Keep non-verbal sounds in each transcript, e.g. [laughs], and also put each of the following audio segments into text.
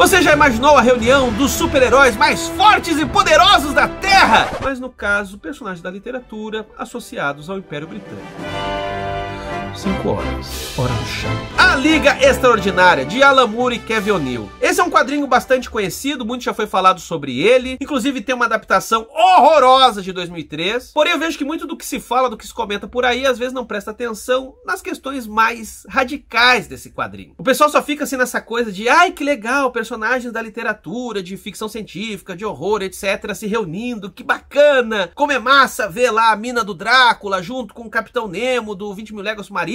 Você já imaginou a reunião dos super-heróis mais fortes e poderosos da Terra? Mas no caso, personagens da literatura associados ao Império Britânico. 5 horas. Hora do chá. A Liga Extraordinária, de Alan Moore e Kevin O'Neill. Esse é um quadrinho bastante conhecido, muito já foi falado sobre ele. Inclusive tem uma adaptação horrorosa de 2003. Porém, eu vejo que muito do que se fala, do que se comenta por aí, às vezes não presta atenção nas questões mais radicais desse quadrinho. O pessoal só fica assim nessa coisa de, ai que legal, personagens da literatura, de ficção científica, de horror, etc, se reunindo, que bacana, como é massa ver lá a mina do Drácula junto com o Capitão Nemo do 20 Mil Legos Marinho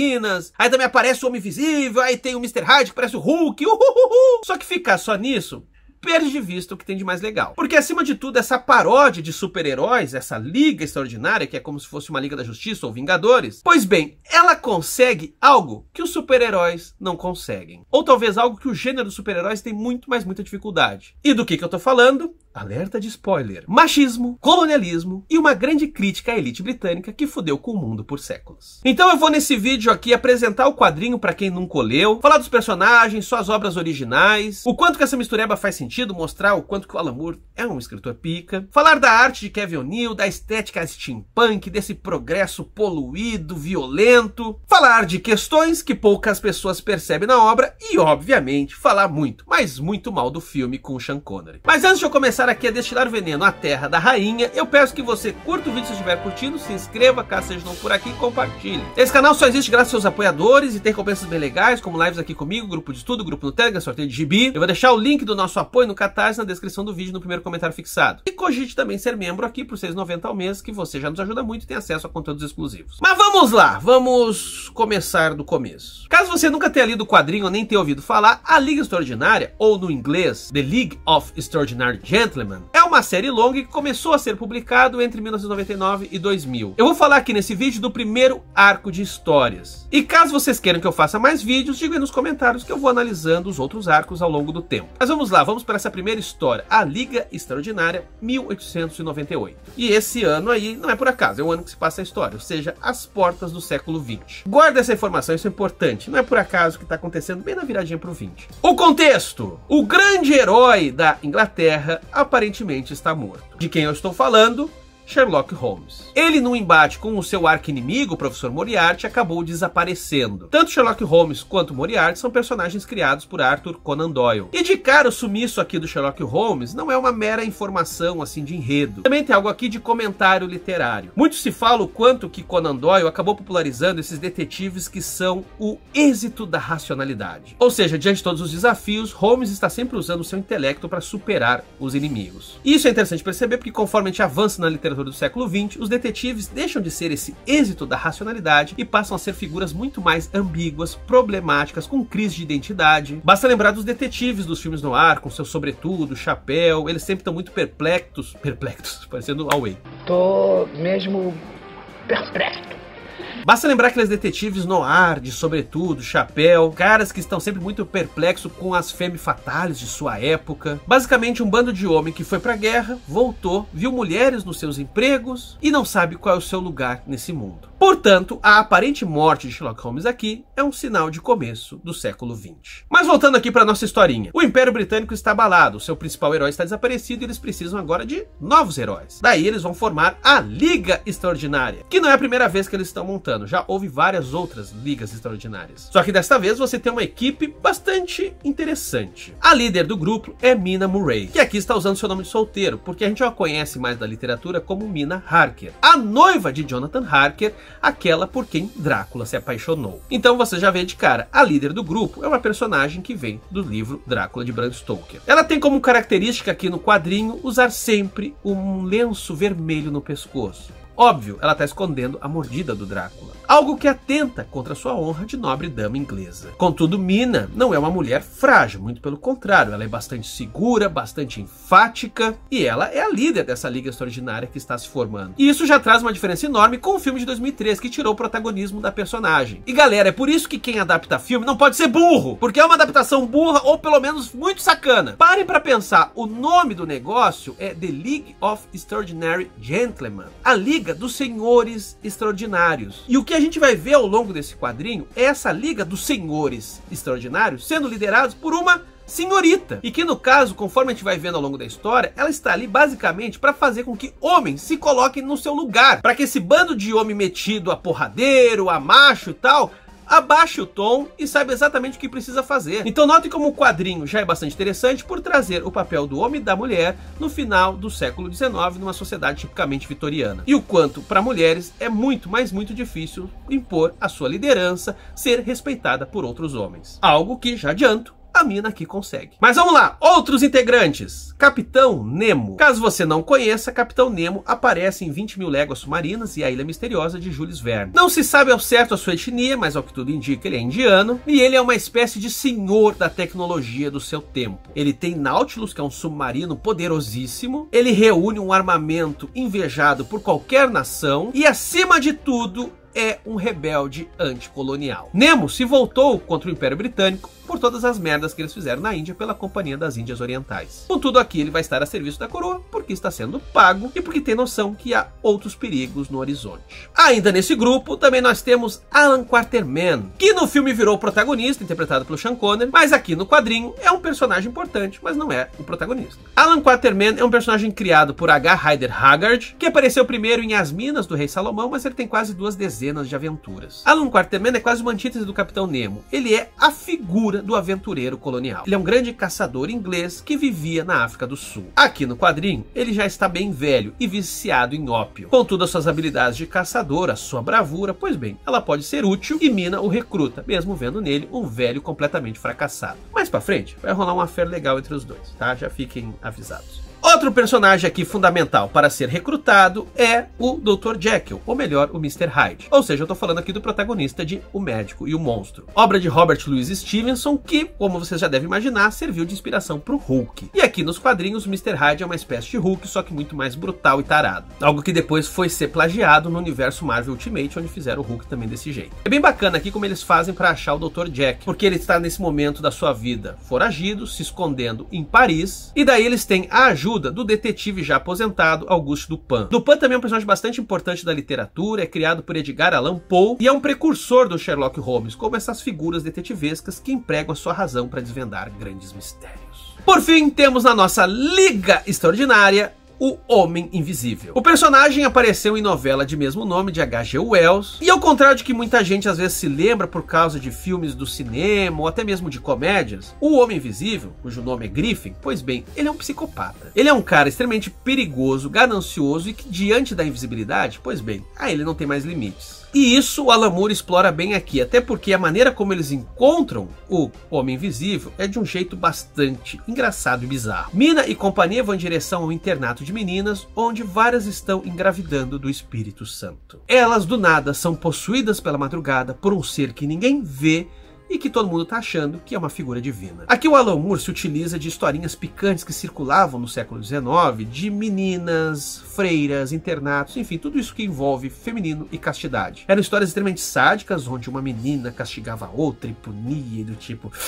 aí também aparece o Homem Invisível, aí tem o Mr. Hyde que parece o Hulk, uhuhuhu. Só que ficar só nisso perde de vista o que tem de mais legal. Porque, acima de tudo, essa paródia de super-heróis, essa liga extraordinária, que é como se fosse uma Liga da Justiça ou Vingadores, pois bem, ela consegue algo que os super-heróis não conseguem. Ou talvez algo que o gênero dos super-heróis tem muito, mas muita dificuldade. E do que, que eu tô falando? Alerta de spoiler. Machismo, colonialismo e uma grande crítica à elite britânica que fudeu com o mundo por séculos. Então eu vou nesse vídeo aqui apresentar o quadrinho para quem nunca leu, falar dos personagens, suas obras originais, o quanto que essa mistureba faz sentido sentido mostrar o quanto que o Alan Moore é um escritor pica. Falar da arte de Kevin O'Neill, da estética steampunk, desse progresso poluído, violento. Falar de questões que poucas pessoas percebem na obra e, obviamente, falar muito, mas muito mal do filme com o Sean Connery. Mas antes de eu começar aqui a destilar o veneno à terra da rainha, eu peço que você curta o vídeo se estiver curtindo, se inscreva caso seja não por aqui e compartilhe. Esse canal só existe graças aos seus apoiadores e tem recompensas bem legais, como lives aqui comigo, grupo de estudo, grupo no Telegram, sorteio de gibi. Eu vou deixar o link do nosso apoio apoio no Catarse, na descrição do vídeo, no primeiro comentário fixado. E cogite também ser membro aqui por 6,90 ao mês, que você já nos ajuda muito e tem acesso a conteúdos exclusivos. Mas vamos lá, vamos começar do começo. Caso você nunca tenha lido o quadrinho ou nem tenha ouvido falar, a Liga Extraordinária, ou no inglês, The League of Extraordinary Gentlemen, é uma série longa que começou a ser publicado entre 1999 e 2000. Eu vou falar aqui nesse vídeo do primeiro arco de histórias. E caso vocês queiram que eu faça mais vídeos, digam aí nos comentários que eu vou analisando os outros arcos ao longo do tempo. Mas vamos lá, vamos para essa primeira história, A Liga Extraordinária, 1898. E esse ano aí não é por acaso, é o ano que se passa a história, ou seja, as portas do século 20. Guarda essa informação, isso é importante, não é por acaso que está acontecendo bem na viradinha para o 20. O contexto: o grande herói da Inglaterra aparentemente está morto. De quem eu estou falando? Sherlock Holmes. Ele, num embate com o seu arco inimigo o professor Moriarty, acabou desaparecendo. Tanto Sherlock Holmes quanto Moriarty são personagens criados por Arthur Conan Doyle. E de cara, o sumiço aqui do Sherlock Holmes não é uma mera informação assim de enredo. Também tem algo aqui de comentário literário. Muito se fala o quanto que Conan Doyle acabou popularizando esses detetives que são o êxito da racionalidade. Ou seja, diante de todos os desafios, Holmes está sempre usando o seu intelecto para superar os inimigos. Isso é interessante perceber porque conforme a gente avança na literatura literatura do século XX, os detetives deixam de ser esse êxito da racionalidade e passam a ser figuras muito mais ambíguas, problemáticas, com crise de identidade. Basta lembrar dos detetives dos filmes no ar, com seu sobretudo, chapéu, eles sempre estão muito perplexos, perplexos, [laughs] parecendo Alway. Tô mesmo perplexo. Basta lembrar aqueles detetives no ar, de sobretudo, chapéu, caras que estão sempre muito perplexos com as fêmeas fatales de sua época. Basicamente, um bando de homem que foi pra guerra, voltou, viu mulheres nos seus empregos e não sabe qual é o seu lugar nesse mundo. Portanto, a aparente morte de Sherlock Holmes aqui é um sinal de começo do século XX. Mas voltando aqui para nossa historinha. O Império Britânico está abalado, seu principal herói está desaparecido e eles precisam agora de novos heróis. Daí eles vão formar a Liga Extraordinária, que não é a primeira vez que eles estão montando ano. Já houve várias outras ligas extraordinárias. Só que desta vez você tem uma equipe bastante interessante. A líder do grupo é Mina Murray, que aqui está usando seu nome de solteiro, porque a gente já conhece mais da literatura como Mina Harker, a noiva de Jonathan Harker, aquela por quem Drácula se apaixonou. Então você já vê de cara, a líder do grupo é uma personagem que vem do livro Drácula de Bram Stoker. Ela tem como característica aqui no quadrinho usar sempre um lenço vermelho no pescoço. Óbvio, ela está escondendo a mordida do Drácula, algo que atenta contra sua honra de nobre dama inglesa. Contudo, Mina não é uma mulher frágil, muito pelo contrário, ela é bastante segura, bastante enfática e ela é a líder dessa liga extraordinária que está se formando. E isso já traz uma diferença enorme com o filme de 2003 que tirou o protagonismo da personagem. E galera, é por isso que quem adapta filme não pode ser burro, porque é uma adaptação burra ou pelo menos muito sacana. Parem para pensar, o nome do negócio é The League of Extraordinary Gentlemen. A liga liga dos senhores extraordinários. E o que a gente vai ver ao longo desse quadrinho é essa liga dos senhores extraordinários sendo liderados por uma senhorita. E que no caso, conforme a gente vai vendo ao longo da história, ela está ali basicamente para fazer com que homens se coloquem no seu lugar, para que esse bando de homem metido a porradeiro, a macho e tal, abaixe o tom e saiba exatamente o que precisa fazer. Então note como o quadrinho já é bastante interessante por trazer o papel do homem e da mulher no final do século XIX numa sociedade tipicamente vitoriana. E o quanto para mulheres é muito, mas muito difícil impor a sua liderança, ser respeitada por outros homens. Algo que, já adianto, a mina aqui consegue. Mas vamos lá, outros integrantes. Capitão Nemo. Caso você não conheça, Capitão Nemo aparece em 20 mil léguas submarinas e a Ilha Misteriosa de Jules Verne. Não se sabe ao certo a sua etnia, mas ao que tudo indica ele é indiano, e ele é uma espécie de senhor da tecnologia do seu tempo. Ele tem Nautilus, que é um submarino poderosíssimo, ele reúne um armamento invejado por qualquer nação, e acima de tudo, é um rebelde anticolonial. Nemo se voltou contra o Império Britânico por todas as merdas que eles fizeram na Índia pela Companhia das Índias Orientais. Contudo, aqui ele vai estar a serviço da coroa porque está sendo pago e porque tem noção que há outros perigos no horizonte. Ainda nesse grupo, também nós temos Alan Quarterman, que no filme virou o protagonista, interpretado pelo Sean Connery, mas aqui no quadrinho é um personagem importante, mas não é o protagonista. Alan Quarterman é um personagem criado por H. Ryder Haggard, que apareceu primeiro em As Minas do Rei Salomão, mas ele tem quase duas dezenas dezenas de aventuras. Alan Quarterman é quase uma antítese do Capitão Nemo. Ele é a figura do aventureiro colonial. Ele é um grande caçador inglês que vivia na África do Sul. Aqui no quadrinho, ele já está bem velho e viciado em ópio. Contudo, as suas habilidades de caçador, a sua bravura, pois bem, ela pode ser útil e Mina o recruta, mesmo vendo nele um velho completamente fracassado. Mais para frente, vai rolar uma fé legal entre os dois, tá? Já fiquem avisados. Outro personagem aqui fundamental para ser recrutado é o Dr. Jekyll, ou melhor, o Mr. Hyde. Ou seja, eu estou falando aqui do protagonista de O Médico e o Monstro. Obra de Robert Louis Stevenson, que, como vocês já devem imaginar, serviu de inspiração para o Hulk. E aqui nos quadrinhos, o Mr. Hyde é uma espécie de Hulk, só que muito mais brutal e tarado. Algo que depois foi ser plagiado no universo Marvel Ultimate, onde fizeram o Hulk também desse jeito. É bem bacana aqui como eles fazem para achar o Dr. Jack, porque ele está nesse momento da sua vida foragido, se escondendo em Paris, e daí eles têm a ajuda ajuda do detetive já aposentado Auguste Dupin. Dupin também é um personagem bastante importante da literatura, é criado por Edgar Allan Poe e é um precursor do Sherlock Holmes, como essas figuras detetivescas que empregam a sua razão para desvendar grandes mistérios. Por fim, temos na nossa Liga Extraordinária o Homem Invisível. O personagem apareceu em novela de mesmo nome de H.G. Wells, e ao contrário de que muita gente às vezes se lembra por causa de filmes do cinema ou até mesmo de comédias, o Homem Invisível, cujo nome é Griffin, pois bem, ele é um psicopata. Ele é um cara extremamente perigoso, ganancioso e que diante da invisibilidade, pois bem, a ele não tem mais limites. E isso o Alan Moore explora bem aqui, até porque a maneira como eles encontram o Homem Invisível é de um jeito bastante engraçado e bizarro. Mina e companhia vão em direção ao internato de meninas, onde várias estão engravidando do Espírito Santo. Elas do nada são possuídas pela madrugada por um ser que ninguém vê e que todo mundo está achando que é uma figura divina. Aqui o Alan Moore se utiliza de historinhas picantes que circulavam no século XIX, de meninas, freiras, internatos, enfim, tudo isso que envolve feminino e castidade. Eram histórias extremamente sádicas, onde uma menina castigava a outra e punia, e do tipo... [sighs]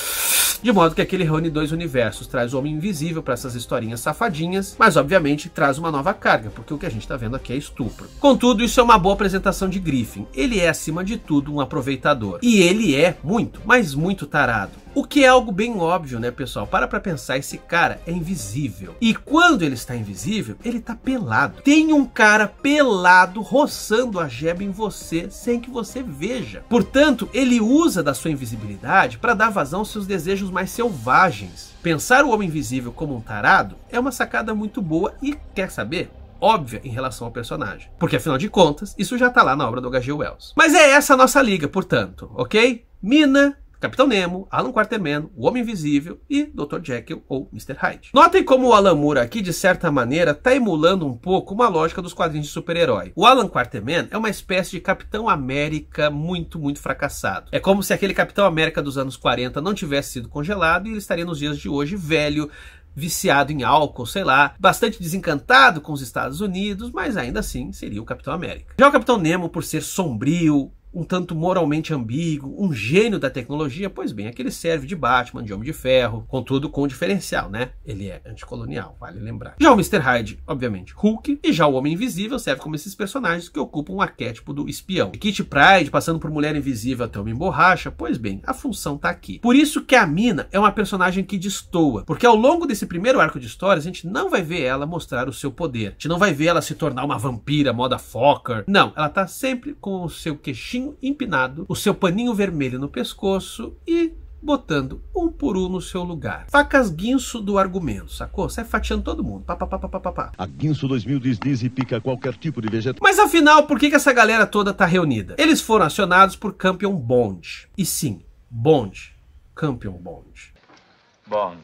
De modo que aquele reúne dois universos, traz o homem invisível para essas historinhas safadinhas, mas obviamente traz uma nova carga, porque o que a gente está vendo aqui é estupro. Contudo, isso é uma boa apresentação de Griffin. Ele é, acima de tudo, um aproveitador. E ele é muito, mas muito tarado. O que é algo bem óbvio, né, pessoal? Para pra pensar, esse cara é invisível. E quando ele está invisível, ele tá pelado. Tem um cara pelado roçando a jeba em você sem que você veja. Portanto, ele usa da sua invisibilidade para dar vazão aos seus desejos mais selvagens. Pensar o homem invisível como um tarado é uma sacada muito boa e quer saber? óbvia em relação ao personagem. Porque, afinal de contas, isso já está lá na obra do H.G. Wells. Mas é essa a nossa liga, portanto, ok? Mina, Capitão Nemo, Alan Quarterman, O Homem Invisível e Dr. Jekyll ou Mr. Hyde. Notem como o Alan Moore aqui, de certa maneira, está emulando um pouco uma lógica dos quadrinhos de super-herói. O Alan Quarterman é uma espécie de Capitão América muito, muito fracassado. É como se aquele Capitão América dos anos 40 não tivesse sido congelado e ele estaria nos dias de hoje velho, viciado em álcool, sei lá, bastante desencantado com os Estados Unidos, mas ainda assim seria o Capitão América. Já o Capitão Nemo, por ser sombrio, um tanto moralmente ambíguo, um gênio da tecnologia, pois bem, aquele serve de Batman, de Homem de Ferro, contudo com um diferencial, né? Ele é anticolonial, vale lembrar. Já o Mr. Hyde, obviamente, Hulk, e já o Homem Invisível serve como esses personagens que ocupam o arquétipo do espião. E Kitty Pride, passando por Mulher Invisível até Homem Borracha, pois bem, a função tá aqui. Por isso que a Mina é uma personagem que destoa, porque ao longo desse primeiro arco de histórias, a gente não vai ver ela mostrar o seu poder. A gente não vai ver ela se tornar uma vampira, moda Fokker. Não, ela tá sempre com o seu queixinho sozinho, empinado, o seu paninho vermelho no pescoço e botando um por um no seu lugar. Facas guinço do argumento, sacou? Você é fatiando todo mundo. Pá, pá, pá, pá, pá, pá. A guinço 2000 diz, diz e pica qualquer tipo de vegetal. Mas afinal, por que, que essa galera toda tá reunida? Eles foram acionados por Campion Bond. E sim, Bond. Campion Bond. Bond.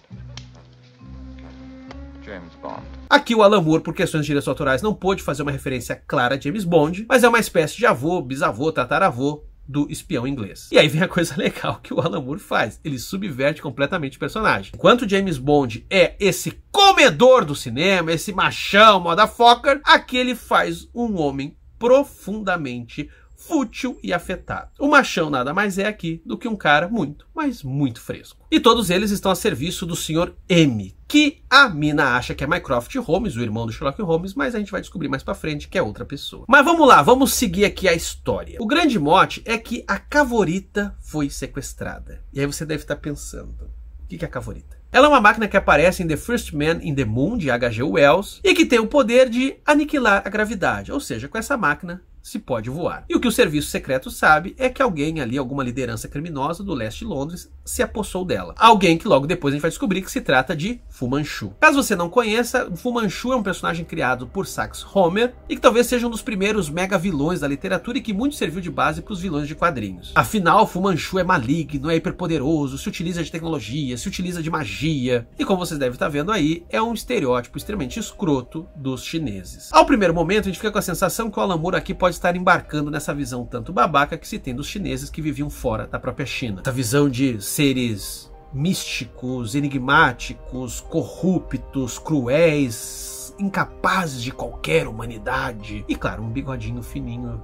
Aqui o Alan Moore, por questões de direitos autorais, não pôde fazer uma referência clara a James Bond, mas é uma espécie de avô, bisavô, tataravô do espião inglês. E aí vem a coisa [laughs] legal que o Alan Moore faz, ele subverte completamente o personagem. Enquanto James Bond é esse comedor do cinema, esse machão, motherfucker, aqui ele faz um homem profundamente fútil e afetado. O machão nada mais é aqui do que um cara muito, mas muito fresco. E todos eles estão a serviço do Sr. M, que a mina acha que é Mycroft Holmes, o irmão do Sherlock Holmes, mas a gente vai descobrir mais para frente que é outra pessoa. Mas vamos lá, vamos seguir aqui a história. O grande mote é que a Cavorita foi sequestrada. E aí você deve estar tá pensando, o que é a Cavorita? Ela é uma máquina que aparece em The First Man in the Moon, de H.G. Wells, e que tem o poder de aniquilar a gravidade. Ou seja, com essa máquina, se pode voar. E o que o serviço secreto sabe é que alguém ali, alguma liderança criminosa do leste de Londres, se apossou dela. Alguém que logo depois a gente vai descobrir que se trata de Fu Manchu. Caso você não conheça, Fu Manchu é um personagem criado por Sax Homer e que talvez seja um dos primeiros mega vilões da literatura e que muito serviu de base para os vilões de quadrinhos. Afinal, Fu Manchu é maligno, é hiperpoderoso, se utiliza de tecnologia, se utiliza de magia e como vocês devem estar tá vendo aí, é um estereótipo extremamente escroto dos chineses. Ao primeiro momento, a gente fica com a sensação que o Alamur aqui pode pode estar embarcando nessa visão tanto babaca que se tem dos chineses que viviam fora da própria China. Essa visão de seres místicos, enigmáticos, corruptos, cruéis, incapazes de qualquer humanidade. E claro, um bigodinho fininho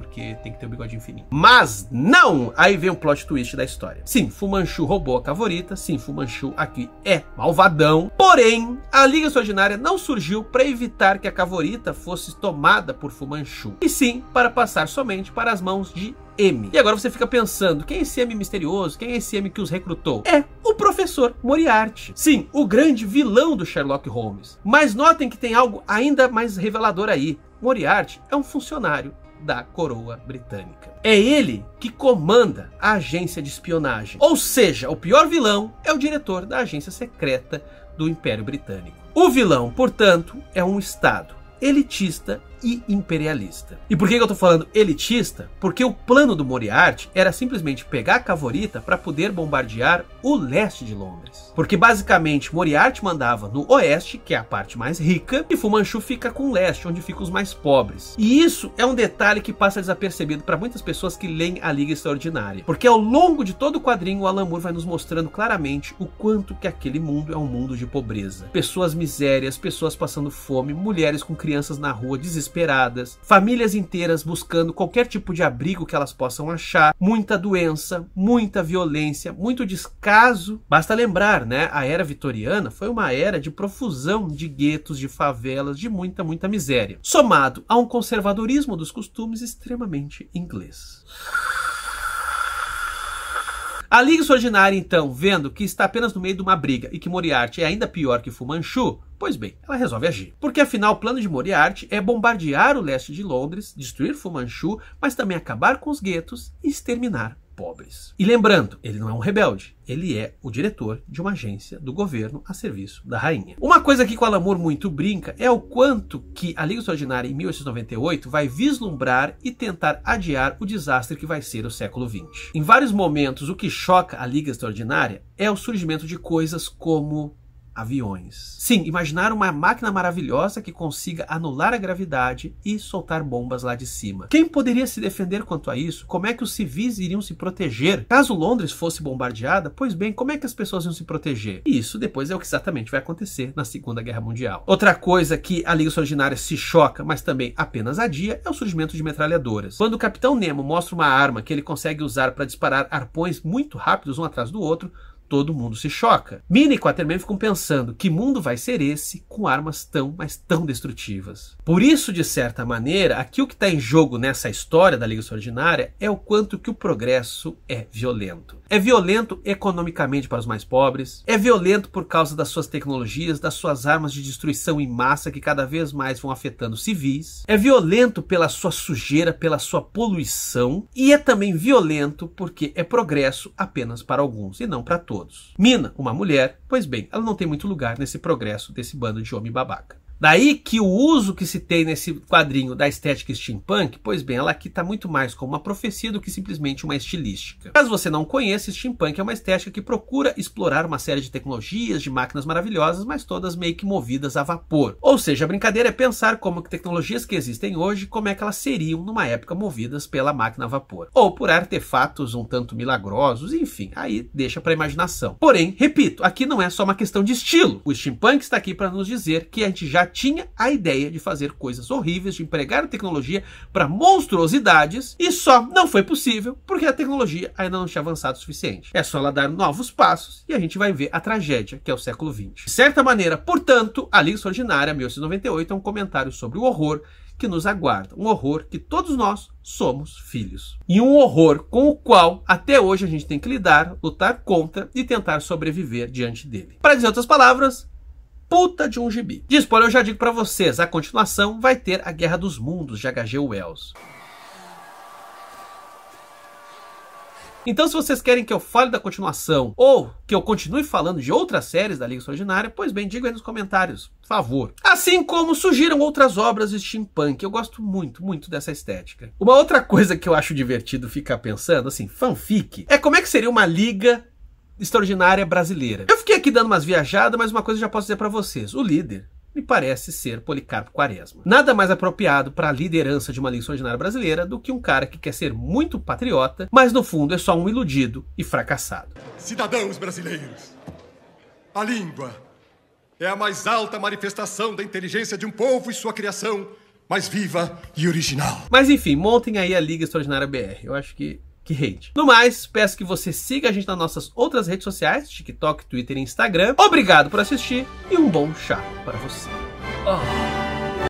porque tem que ter o um bigodinho fininho. Mas não! Aí vem um plot twist da história. Sim, Fumanchu roubou a Cavorita, sim, Fumanchu aqui é malvadão, porém, a Liga Extraordinária não surgiu para evitar que a Cavorita fosse tomada por Fumanchu, e sim para passar somente para as mãos de M. E agora você fica pensando, quem é esse M misterioso? Quem é esse M que os recrutou? É o professor Moriarty. Sim, o grande vilão do Sherlock Holmes. Mas notem que tem algo ainda mais revelador aí. Moriarty é um funcionário da coroa britânica. É ele que comanda a agência de espionagem. Ou seja, o pior vilão é o diretor da agência secreta do Império Britânico. O vilão, portanto, é um Estado elitista e imperialista. E por que eu tô falando elitista? Porque o plano do Moriarty era simplesmente pegar a Cavorita para poder bombardear o leste de Londres. Porque basicamente Moriarty mandava no oeste, que é a parte mais rica, e Fumanchu fica com o leste, onde ficam os mais pobres. E isso é um detalhe que passa desapercebido para muitas pessoas que leem A Liga Extraordinária. Porque ao longo de todo o quadrinho, o Alan Moore vai nos mostrando claramente o quanto que aquele mundo é um mundo de pobreza. Pessoas misérias, pessoas passando fome, mulheres com crianças na rua desesperadas desesperadas, famílias inteiras buscando qualquer tipo de abrigo que elas possam achar, muita doença, muita violência, muito descaso. Basta lembrar, né? A era vitoriana foi uma era de profusão de guetos, de favelas, de muita, muita miséria, somado a um conservadorismo dos costumes extremamente inglês. A Liga Extraordinária, então, vendo que está apenas no meio de uma briga e que Moriarty é ainda pior que Fumanchu, pois bem, ela resolve agir. Porque afinal, o plano de Moriarty é bombardear o leste de Londres, destruir Fumanchu, mas também acabar com os guetos e exterminar pobres. E lembrando, ele não é um rebelde, ele é o diretor de uma agência do governo a serviço da rainha. Uma coisa que o Alamur muito brinca é o quanto que a Liga Extraordinária em 1898 vai vislumbrar e tentar adiar o desastre que vai ser o século XX. Em vários momentos, o que choca a Liga Extraordinária é o surgimento de coisas como aviões. Sim, imaginar uma máquina maravilhosa que consiga anular a gravidade e soltar bombas lá de cima. Quem poderia se defender quanto a isso? Como é que os civis iriam se proteger? Caso Londres fosse bombardeada, pois bem, como é que as pessoas iam se proteger? E isso depois é o que exatamente vai acontecer na Segunda Guerra Mundial. Outra coisa que a Liga Extraordinária se choca, mas também apenas adia, é o surgimento de metralhadoras. Quando o Capitão Nemo mostra uma arma que ele consegue usar para disparar arpões muito rápidos um atrás do outro, todo mundo se choca. Mina e Quaterman ficam pensando que mundo vai ser esse com armas tão, mas tão destrutivas. Por isso, de certa maneira, aqui o que está em jogo nessa história da Liga Extraordinária é o quanto que o progresso é violento. É violento economicamente para os mais pobres, é violento por causa das suas tecnologias, das suas armas de destruição em massa que cada vez mais vão afetando civis, é violento pela sua sujeira, pela sua poluição e é também violento porque é progresso apenas para alguns e não para todos. Mina, uma mulher, pois bem, ela não tem muito lugar nesse progresso desse bando de homem babaca. Daí que o uso que se tem nesse quadrinho da estética steampunk, pois bem, ela aqui está muito mais como uma profecia do que simplesmente uma estilística. Caso você não conheça, steampunk é uma estética que procura explorar uma série de tecnologias, de máquinas maravilhosas, mas todas meio que movidas a vapor. Ou seja, a brincadeira é pensar como que tecnologias que existem hoje, como é que elas seriam numa época movidas pela máquina a vapor. Ou por artefatos um tanto milagrosos, enfim, aí deixa para imaginação. Porém, repito, aqui não é só uma questão de estilo. O steampunk está aqui para nos dizer que a gente já tinha a ideia de fazer coisas horríveis, de empregar a tecnologia para monstruosidades, e só não foi possível porque a tecnologia ainda não tinha avançado o suficiente. É só ela dar novos passos e a gente vai ver a tragédia que é o século XX. De certa maneira, portanto, a Liga Extraordinária 1898 é um comentário sobre o horror que nos aguarda, um horror que todos nós somos filhos. E um horror com o qual até hoje a gente tem que lidar, lutar contra e tentar sobreviver diante dele. Para dizer outras palavras, puta de um gibi. De spoiler eu já digo para vocês, a continuação vai ter a Guerra dos Mundos de H.G. Wells. Então, se vocês querem que eu fale da continuação ou que eu continue falando de outras séries da Liga Extraordinária, pois bem, diga aí nos comentários, por favor. Assim como surgiram outras obras de steampunk, eu gosto muito, muito dessa estética. Uma outra coisa que eu acho divertido ficar pensando, assim, fanfic, é como é que seria uma liga extraordinária brasileira. Eu fiquei aqui dando umas viajadas, mas uma coisa eu já posso dizer para vocês. O líder me parece ser Policarpo Quaresma. Nada mais apropriado para a liderança de uma liga extraordinária brasileira do que um cara que quer ser muito patriota, mas no fundo é só um iludido e fracassado. Cidadãos brasileiros, a língua é a mais alta manifestação da inteligência de um povo e sua criação mais viva e original. Mas enfim, montem aí a Liga Extraordinária BR. Eu acho que que No mais, peço que você siga a gente nas nossas outras redes sociais, TikTok, Twitter e Instagram. Obrigado por assistir e um bom chá para você. Oh.